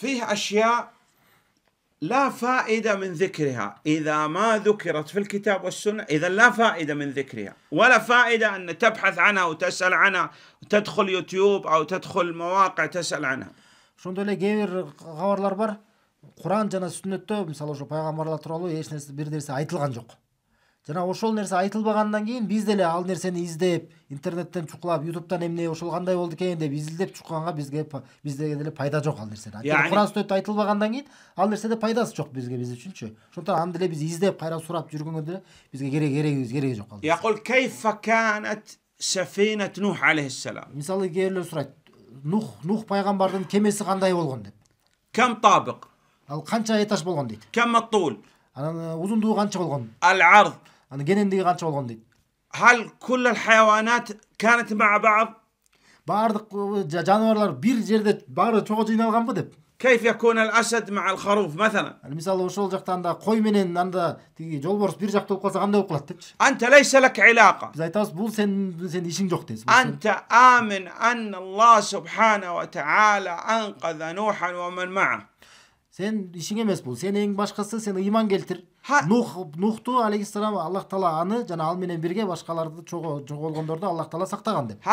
فيه أشياء لا فائدة من ذكرها إذا ما ذكرت في الكتاب والسنة إذا لا فائدة من ذكرها ولا فائدة أن تبحث عنها وتسأل عنها تدخل يوتيوب أو تدخل مواقع تسأل عنها ошондой эле кээ бир кабарлар قران куран жана сүннөттө мисалы ошо пайгамбарлар тууралуу эч нерсе бир нерсе айтылган жок жана ошол нерсе айтылбагандан кийин биз деле ал нерсени издеп интернеттен чукулап ютубтан эмне ошол кандай болду экен деп изилдеп чукканга бизге бизде деле пайда жок ал нерсени анткени куран сүннөттө айтылбагандан кийин ал нерседе пайдасы жок бизге биз үчүнчү ошондуктан аны деле биз издеп кайра сурап жүргөнгө деле бизге керек керегибиз кереги жок мисалы кээ сурайт нух нух пайгамбардын кемеси кандай болгон деп кам табык ал канча этаж болгон дейт кам الطول анан э, узундугу канча болгон ард انا جنندي غاتش غوندي هل كل الحيوانات كانت مع بعض بارق جانورلار بير جيردة بار توغو جينالغان بو كيف يكون الاسد مع الخروف مثلا مثلا وشول جاكتاندا قوي منين ناندا تيجي جولبورس بير جاكتو قلت غاندا وقلت انت ليس لك علاقه زي تاس بول سن سن ايشين جوكتيس انت امن ان الله سبحانه وتعالى انقذ نوحا ومن معه сен ишиң эмес бул сенин башкасы сен ыйман келтир нух нухту алейхисалам аллах таала аны жана ал менен бирге башкаларды жоголгондорду аллах таала сактаган деп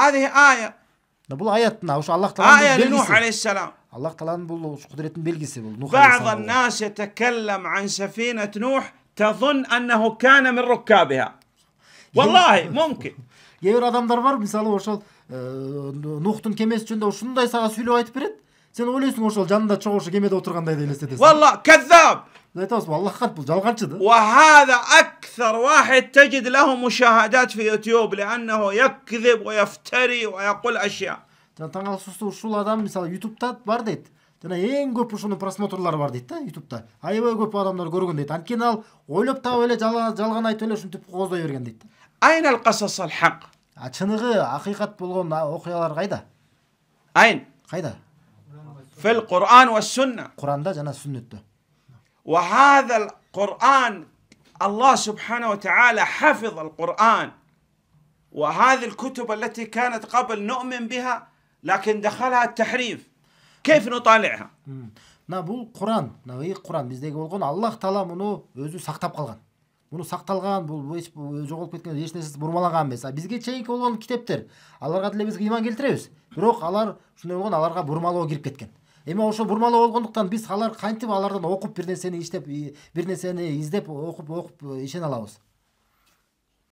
бул мына ошо аллах тааланын нух аллах тааланын бул ушу кудуреттин белгиси бул нух кээ бир адамдар бар мисалы ошол нухтун кемеси жөнүндө ушундай сага сүйлөп айтып берет сен ойлайсың ғой жанында чоғушы кемеде отырғандайды елестетесің والله كذاب біз айтамыз хат бул жалғаншы да وهذا أكثر واحد تجد له مشاهدات في يوتيوب لأنه يكذب ويفتري ويقول أشياء ұшул адам мисалы ютубта бар дейт жана эң көп ушунун просмотрлары бар дейт да ютубта аябай көп адамдар көргөн дейт анткени ал ойлоп таап эле жалган айтып эле ушинтип кооздой берген дейт айна чыныгы акыйкат болгон окуялар кайда айн кайда في القرآن والسنة Kur'an'da cana sünnette. وهذا القرآن الله سبحانه وتعالى حفظ القرآن وهذه الكتب التي كانت قبل نؤمن بها لكن دخلها التحريف كيف نطالعها؟ мына бул құран мына ыйык құран биздеги болгон аллах таала муну өзү сактап калган муну сакталган бул эч жоголуп кеткен эч нерсеси бурмалаган эмес а бизге чейинки болгон китептер аларга деле биз ыйман келтиребиз бирок алар ушундай болгон аларга бурмалоо кирип кеткен эми ошол бурмалоо болгондуктан биз алар кантип алардан окуп бир нерсени иштеп бир нерсени издеп окуп окуп ишене алабыз